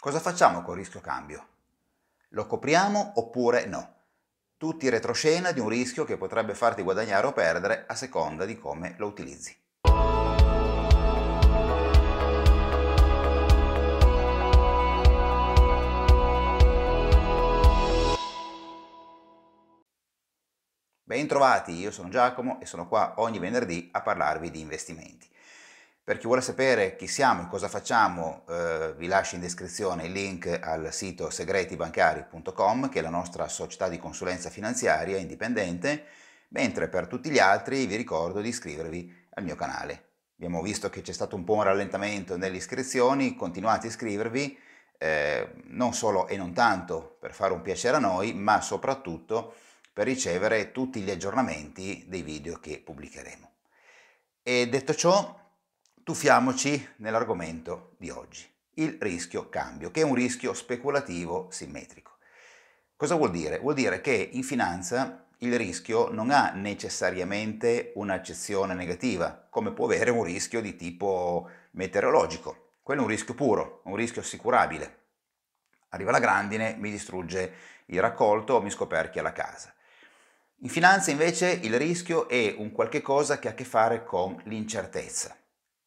Cosa facciamo col rischio cambio? Lo copriamo oppure no? Tutti retroscena di un rischio che potrebbe farti guadagnare o perdere a seconda di come lo utilizzi. Bentrovati, io sono Giacomo e sono qua ogni venerdì a parlarvi di investimenti. Per chi vuole sapere chi siamo e cosa facciamo, eh, vi lascio in descrizione il link al sito segretibancari.com, che è la nostra società di consulenza finanziaria indipendente, mentre per tutti gli altri vi ricordo di iscrivervi al mio canale. Abbiamo visto che c'è stato un po' un rallentamento nelle iscrizioni, continuate a iscrivervi, eh, non solo e non tanto per fare un piacere a noi, ma soprattutto per ricevere tutti gli aggiornamenti dei video che pubblicheremo. E detto ciò, Tuffiamoci nell'argomento di oggi, il rischio cambio, che è un rischio speculativo simmetrico. Cosa vuol dire? Vuol dire che in finanza il rischio non ha necessariamente un'accezione negativa, come può avere un rischio di tipo meteorologico. Quello è un rischio puro, un rischio assicurabile. Arriva la grandine, mi distrugge il raccolto, mi scoperchia la casa. In finanza invece il rischio è un qualche cosa che ha a che fare con l'incertezza.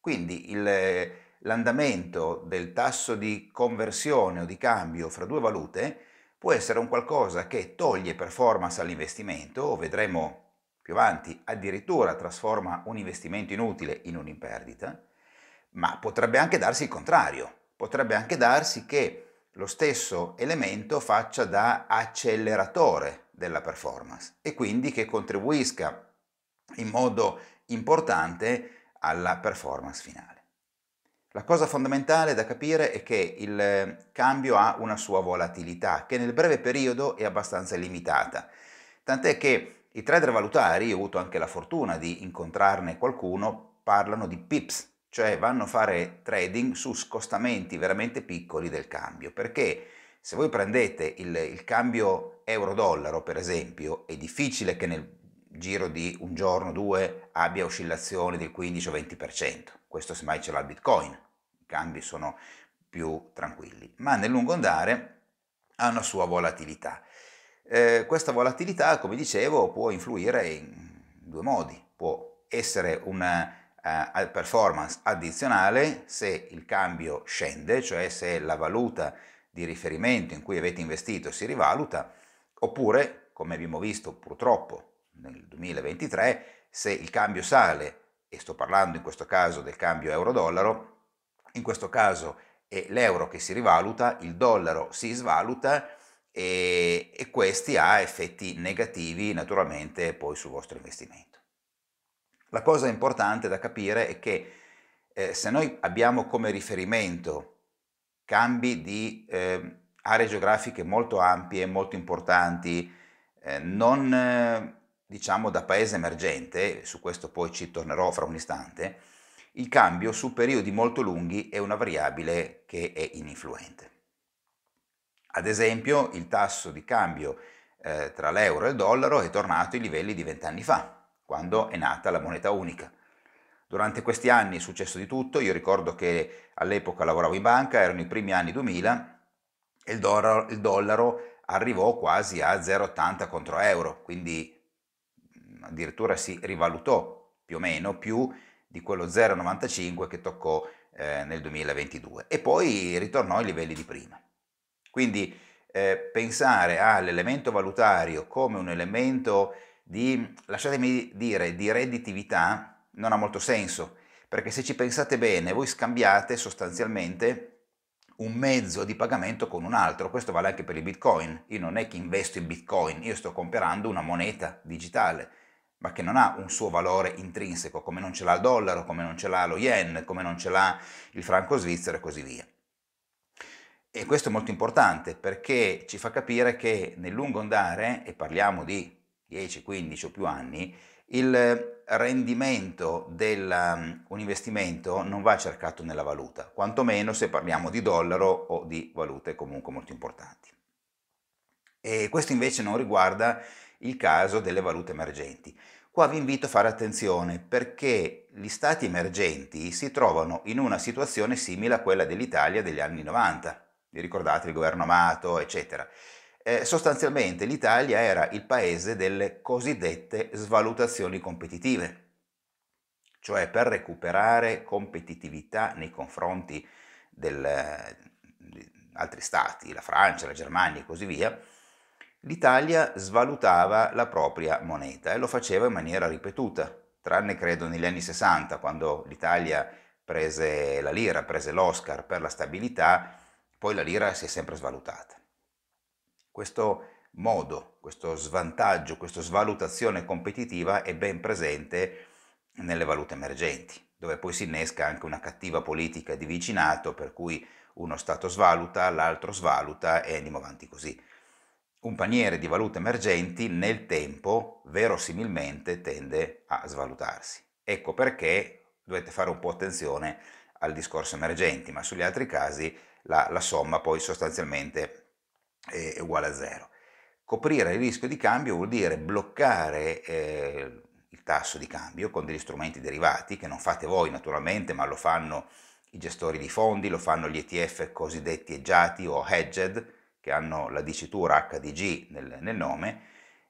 Quindi il, l'andamento del tasso di conversione o di cambio fra due valute può essere un qualcosa che toglie performance all'investimento o vedremo più avanti addirittura trasforma un investimento inutile in un'imperdita, ma potrebbe anche darsi il contrario, potrebbe anche darsi che lo stesso elemento faccia da acceleratore della performance e quindi che contribuisca in modo importante alla performance finale. La cosa fondamentale da capire è che il eh, cambio ha una sua volatilità che nel breve periodo è abbastanza limitata, tant'è che i trader valutari, ho avuto anche la fortuna di incontrarne qualcuno, parlano di pips, cioè vanno a fare trading su scostamenti veramente piccoli del cambio, perché se voi prendete il, il cambio euro-dollaro per esempio, è difficile che nel giro di un giorno o due abbia oscillazioni del 15 o 20%, questo semmai ce l'ha il Bitcoin, i cambi sono più tranquilli, ma nel lungo andare ha una sua volatilità. Eh, questa volatilità, come dicevo, può influire in due modi, può essere una uh, performance addizionale se il cambio scende, cioè se la valuta di riferimento in cui avete investito si rivaluta, oppure, come abbiamo visto purtroppo nel 2023 se il cambio sale, e sto parlando in questo caso del cambio euro-dollaro, in questo caso è l'euro che si rivaluta, il dollaro si svaluta e, e questi ha effetti negativi naturalmente poi sul vostro investimento. La cosa importante da capire è che eh, se noi abbiamo come riferimento cambi di eh, aree geografiche molto ampie, molto importanti, eh, non diciamo da paese emergente, su questo poi ci tornerò fra un istante, il cambio su periodi molto lunghi è una variabile che è ininfluente. Ad esempio il tasso di cambio eh, tra l'euro e il dollaro è tornato ai livelli di vent'anni fa, quando è nata la moneta unica. Durante questi anni è successo di tutto, io ricordo che all'epoca lavoravo in banca, erano i primi anni 2000 e il dollaro, il dollaro arrivò quasi a 0,80 contro euro, quindi addirittura si rivalutò più o meno più di quello 0,95 che toccò eh, nel 2022 e poi ritornò ai livelli di prima. Quindi eh, pensare all'elemento valutario come un elemento di, lasciatemi dire, di redditività non ha molto senso, perché se ci pensate bene voi scambiate sostanzialmente un mezzo di pagamento con un altro, questo vale anche per i bitcoin, io non è che investo in bitcoin, io sto comprando una moneta digitale, ma che non ha un suo valore intrinseco, come non ce l'ha il dollaro, come non ce l'ha lo yen, come non ce l'ha il franco svizzero e così via. E questo è molto importante perché ci fa capire che nel lungo andare, e parliamo di 10, 15 o più anni, il rendimento di un um, investimento non va cercato nella valuta, quantomeno se parliamo di dollaro o di valute comunque molto importanti. E questo invece non riguarda il caso delle valute emergenti. Qua vi invito a fare attenzione perché gli stati emergenti si trovano in una situazione simile a quella dell'Italia degli anni 90. Vi ricordate il governo Amato, eccetera. Eh, sostanzialmente l'Italia era il paese delle cosiddette svalutazioni competitive cioè per recuperare competitività nei confronti del, di altri stati, la Francia, la Germania e così via, l'Italia svalutava la propria moneta e lo faceva in maniera ripetuta, tranne credo negli anni 60, quando l'Italia prese la lira, prese l'Oscar per la stabilità, poi la lira si è sempre svalutata. Questo modo, questo svantaggio, questa svalutazione competitiva è ben presente nelle valute emergenti, dove poi si innesca anche una cattiva politica di vicinato per cui uno Stato svaluta, l'altro svaluta e andiamo avanti così un paniere di valute emergenti nel tempo verosimilmente tende a svalutarsi. Ecco perché dovete fare un po' attenzione al discorso emergenti, ma sugli altri casi la, la somma poi sostanzialmente è uguale a zero. Coprire il rischio di cambio vuol dire bloccare eh, il tasso di cambio con degli strumenti derivati che non fate voi naturalmente, ma lo fanno i gestori di fondi, lo fanno gli ETF cosiddetti eggiati o hedged, che hanno la dicitura HDG nel, nel nome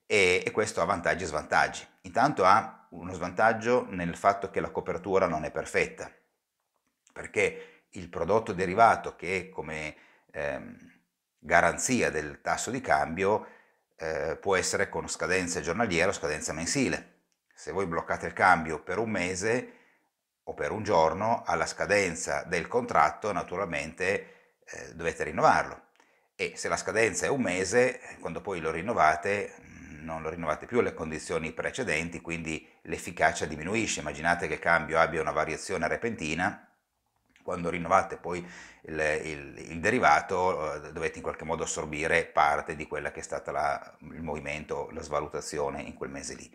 e, e, questo ha vantaggi e svantaggi. Intanto ha uno svantaggio nel fatto che la copertura non è perfetta, perché il prodotto derivato che come ehm, garanzia del tasso di cambio eh, può essere con scadenza giornaliera o scadenza mensile. Se voi bloccate il cambio per un mese o per un giorno, alla scadenza del contratto naturalmente eh, dovete rinnovarlo e se la scadenza è un mese, quando poi lo rinnovate non lo rinnovate più alle condizioni precedenti, quindi l'efficacia diminuisce. Immaginate che il cambio abbia una variazione repentina, quando rinnovate poi il, il, il derivato eh, dovete in qualche modo assorbire parte di quella che è stata la, il movimento, la svalutazione in quel mese lì.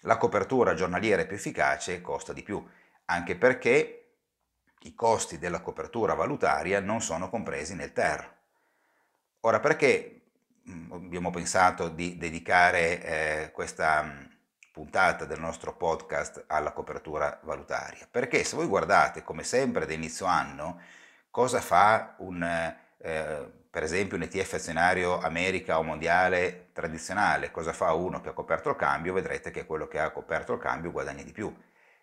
La copertura giornaliera è più efficace costa di più, anche perché i costi della copertura valutaria non sono compresi nel TER Ora, perché mhmm, abbiamo pensato di dedicare eh, questa mhmm, puntata del nostro podcast alla copertura valutaria? Perché se voi guardate, come sempre, da inizio anno, cosa fa un, eh, per esempio un ETF azionario America o mondiale tradizionale, cosa fa uno che ha coperto il cambio, vedrete che quello che ha coperto il cambio guadagna di più.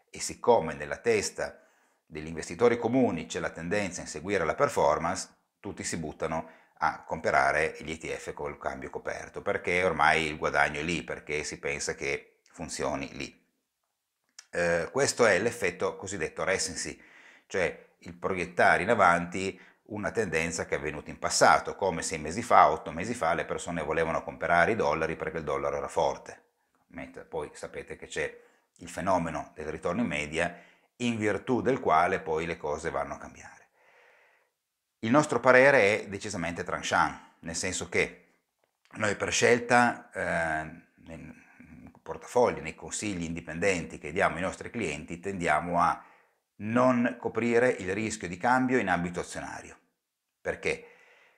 E siccome nella testa degli investitori comuni c'è la tendenza a inseguire la performance, tutti si buttano a comprare gli ETF col cambio coperto, perché ormai il guadagno è lì, perché si pensa che funzioni lì. Eh, questo è l'effetto cosiddetto recency, cioè il proiettare in avanti una tendenza che è avvenuta in passato, come sei mesi fa, otto mesi fa, le persone volevano comprare i dollari perché il dollaro era forte, mentre poi sapete che c'è il fenomeno del ritorno in media in virtù del quale poi le cose vanno a cambiare. Il nostro parere è decisamente tranchant, nel senso che noi per scelta eh, nei portafogli, nei consigli indipendenti che diamo ai nostri clienti, tendiamo a non coprire il rischio di cambio in ambito azionario. Perché?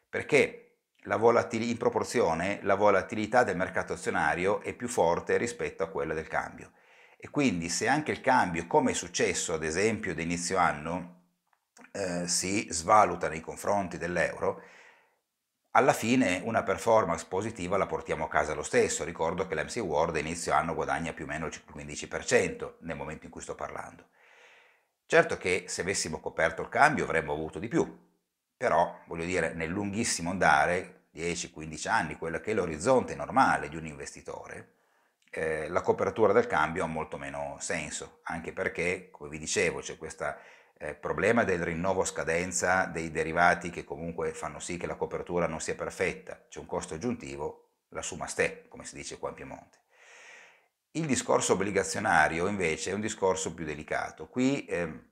Perché in proporzione la volatilità del mercato azionario è più forte rispetto a quella del cambio. E quindi se anche il cambio, come è successo ad esempio ad inizio anno, eh, si svaluta nei confronti dell'euro, alla fine una performance positiva la portiamo a casa lo stesso. Ricordo che l'MC World a inizio anno guadagna più o meno il 15% nel momento in cui sto parlando. Certo che se avessimo coperto il cambio avremmo avuto di più, però voglio dire nel lunghissimo andare, 10-15 anni, quello che è l'orizzonte normale di un investitore, eh, la copertura del cambio ha molto meno senso, anche perché, come vi dicevo, c'è questa eh, problema del rinnovo scadenza dei derivati che comunque fanno sì che la copertura non sia perfetta, c'è un costo aggiuntivo, la suma ste, come si dice qua in Piemonte. Il discorso obbligazionario invece è un discorso più delicato, qui eh,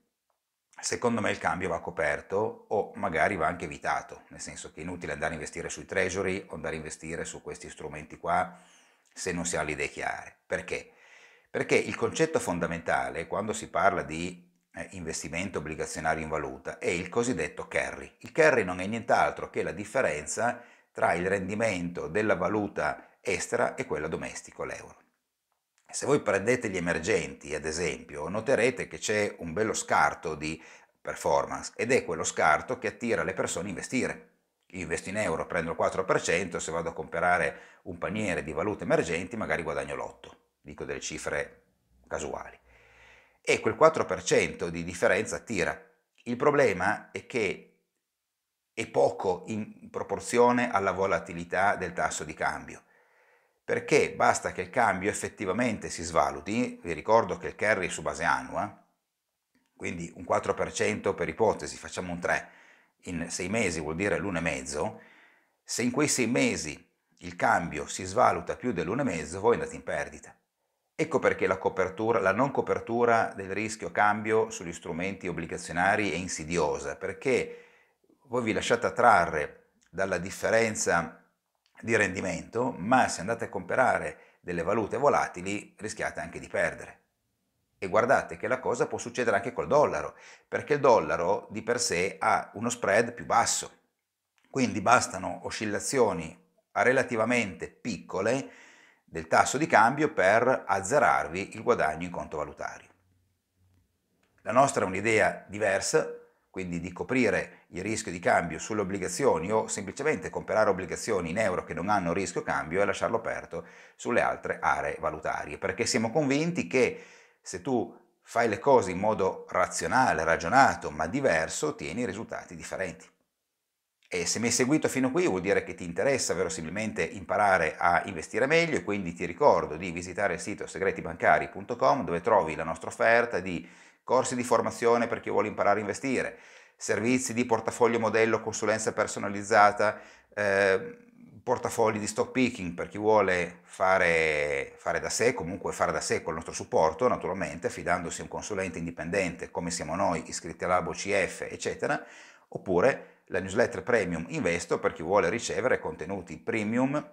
secondo me il cambio va coperto o magari va anche evitato, nel senso che è inutile andare a investire sui treasury o andare a investire su questi strumenti qua se non si ha le idee chiare. Perché? Perché il concetto fondamentale quando si parla di eh, investimento obbligazionario in valuta, è il cosiddetto carry. Il carry non è nient'altro che la differenza tra il rendimento della valuta estera e quella domestica, l'euro. Se voi prendete gli emergenti, ad esempio, noterete che c'è un bello scarto di performance ed è quello scarto che attira le persone a investire. Io investo in euro, prendo il 4%, se vado a comprare un paniere di valute emergenti magari guadagno l'8%, dico delle cifre casuali e quel 4% di differenza tira. Il problema è che è poco in proporzione alla volatilità del tasso di cambio, perché basta che il cambio effettivamente si svaluti, vi ricordo che il carry su base annua, quindi un 4% per ipotesi, facciamo un 3, in 6 mesi vuol dire l'1,5, se in quei 6 mesi il cambio si svaluta più dell'1,5 voi andate in perdita. Ecco perché la, la, non copertura del rischio cambio sugli strumenti obbligazionari è insidiosa, perché voi vi lasciate attrarre dalla differenza di rendimento, ma se andate a comprare delle valute volatili rischiate anche di perdere. E guardate che la cosa può succedere anche col dollaro, perché il dollaro di per sé ha uno spread più basso, quindi bastano oscillazioni relativamente piccole del tasso di cambio per azzerarvi il guadagno in conto valutario. La nostra è un'idea diversa, quindi di coprire il rischio di cambio sulle obbligazioni o semplicemente comprare obbligazioni in euro che non hanno rischio cambio e lasciarlo aperto sulle altre aree valutarie, perché siamo convinti che se tu fai le cose in modo razionale, ragionato, ma diverso, ottieni risultati differenti. E se mi hai seguito fino qui vuol dire che ti interessa verosimilmente imparare a investire meglio e quindi ti ricordo di visitare il sito segretibancari.com dove trovi la nostra offerta di corsi di formazione per chi vuole imparare a investire, servizi di portafoglio modello, consulenza personalizzata, eh, portafogli di stock picking per chi vuole fare, fare, da sé, comunque fare da sé con il nostro supporto, naturalmente affidandosi a un consulente indipendente come siamo noi, iscritti all'albo CF, eccetera, oppure la newsletter premium Investo per chi vuole ricevere contenuti premium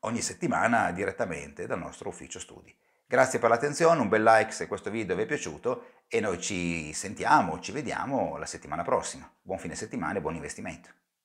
ogni settimana direttamente dal nostro ufficio studi. Grazie per l'attenzione, un bel like se questo video vi è piaciuto e noi ci sentiamo, ci vediamo la settimana prossima. Buon fine settimana e buon investimento.